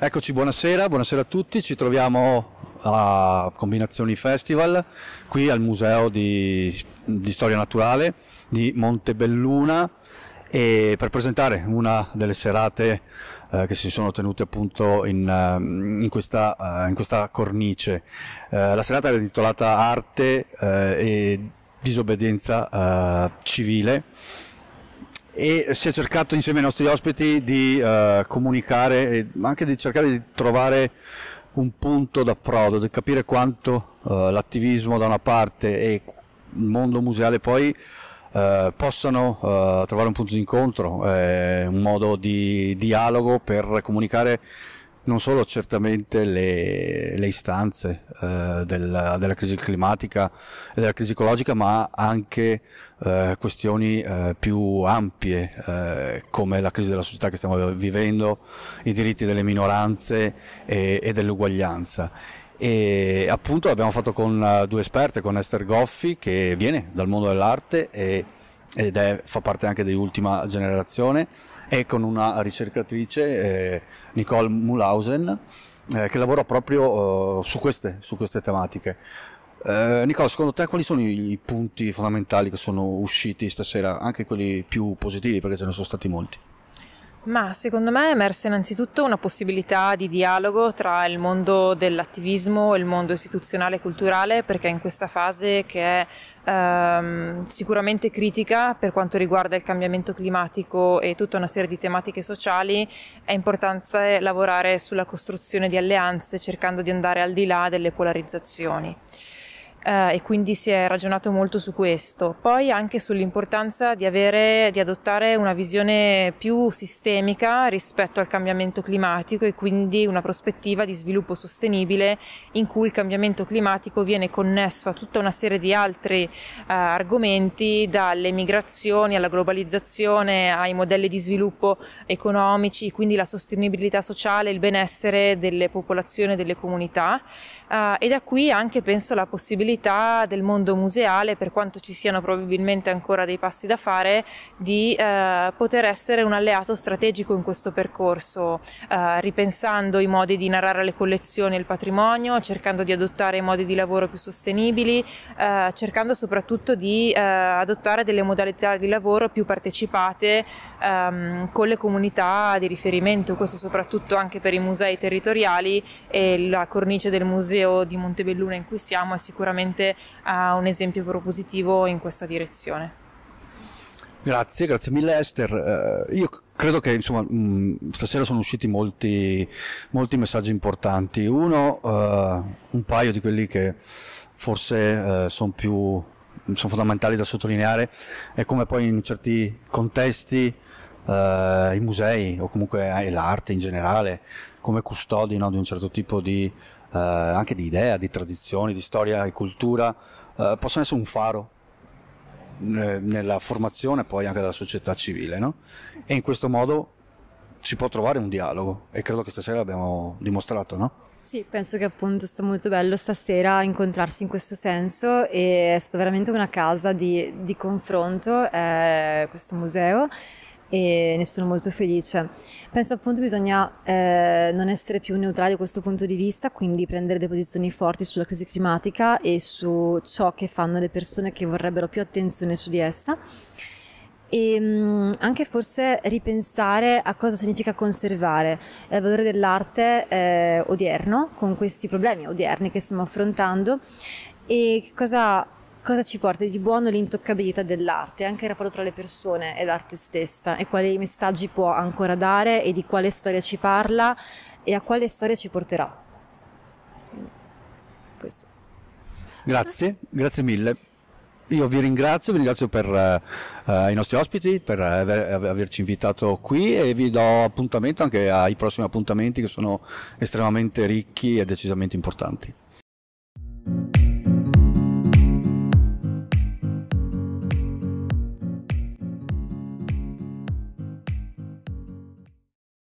Eccoci, buonasera, buonasera a tutti, ci troviamo a Combinazioni Festival qui al Museo di, di Storia Naturale di Montebelluna e per presentare una delle serate eh, che si sono tenute appunto in, ehm, in, questa, eh, in questa, cornice. Eh, la serata era intitolata Arte eh, e disobbedienza eh, civile e si è cercato insieme ai nostri ospiti di eh, comunicare e anche di cercare di trovare un punto d'approdo, di capire quanto eh, l'attivismo da una parte e il mondo museale poi eh, possano eh, trovare un punto d'incontro, incontro, eh, un modo di dialogo per comunicare non solo certamente le, le istanze eh, della, della, crisi climatica e della crisi ecologica, ma anche eh, questioni eh, più ampie eh, come la crisi della società che stiamo vivendo, i diritti delle minoranze e, e dell'uguaglianza e appunto l'abbiamo fatto con eh, due esperte, con Esther Goffi che viene dal mondo dell'arte e ed è, fa parte anche dell'ultima generazione, e con una ricercatrice, eh, Nicole Mulhausen, eh, che lavora proprio eh, su, queste, su, queste, tematiche. Eh, Nicole, secondo te quali sono i punti fondamentali che sono usciti stasera, anche quelli più positivi, perché ce ne sono stati molti? Ma secondo me è emersa innanzitutto una possibilità di dialogo tra il mondo dell'attivismo e il mondo istituzionale e culturale, perché in questa fase che è ehm, sicuramente critica per quanto riguarda il cambiamento climatico e tutta una serie di tematiche sociali, è importante lavorare sulla costruzione di alleanze cercando di andare al di là delle polarizzazioni eh, e quindi si è ragionato molto su questo. Poi anche sull'importanza di, avere, di adottare una visione più sistemica rispetto al cambiamento climatico e quindi una prospettiva di sviluppo sostenibile in cui il cambiamento climatico viene connesso a tutta una serie di altri eh, argomenti, dalle migrazioni alla globalizzazione, ai modelli di sviluppo economici, quindi la sostenibilità sociale, il benessere delle popolazioni e delle comunità. Eh, e da qui anche penso la possibilità possibilità del mondo museale, per quanto ci siano probabilmente ancora dei passi da fare, di eh, poter essere un alleato strategico in questo percorso, eh, ripensando i modi di narrare le collezioni e il patrimonio, cercando di adottare modi di lavoro più sostenibili, eh, cercando soprattutto di eh, adottare delle modalità di lavoro più partecipate ehm, con le comunità di riferimento, questo soprattutto anche per i musei territoriali e la cornice del museo di Montebelluna in cui siamo è sicuramente sicuramente ha un esempio propositivo in questa direzione. Grazie, grazie mille Esther. Uh, io credo che insomma, mh, mm, stasera sono usciti molti, molti messaggi importanti. Uno, uh, un paio di quelli che forse uh, eh, sono più sono fondamentali da sottolineare è come poi in certi contesti eh, i musei o comunque eh, l'arte in generale come custodi no, di un certo tipo di, eh, anche di idea, di tradizioni, di storia e cultura, eh, possono essere un faro nella formazione poi anche della società civile no? e in questo modo si può trovare un dialogo e credo che stasera l'abbiamo dimostrato no? Sì, penso che appunto sia molto bello stasera incontrarsi in questo senso e è stata veramente una casa di, di confronto eh, questo museo e ne sono molto felice. Penso appunto bisogna eh, non essere più neutrali da questo punto di vista, quindi prendere delle posizioni forti sulla crisi climatica e su ciò che fanno le persone che vorrebbero più attenzione su di essa e ehm, mh, anche forse ripensare a cosa significa conservare il valore dell'arte eh, odierno con questi problemi odierni che stiamo affrontando e cosa cosa ci porta di buono l'intoccabilità dell'arte, anche il rapporto tra le persone e l'arte stessa e quali messaggi può ancora dare e di quale storia ci parla e a quale storia ci porterà. Questo. Grazie, grazie mille. Io vi ringrazio, vi ringrazio per uh, i nostri ospiti, per aver, averci invitato qui e vi do appuntamento anche ai prossimi appuntamenti che sono estremamente ricchi e decisamente importanti.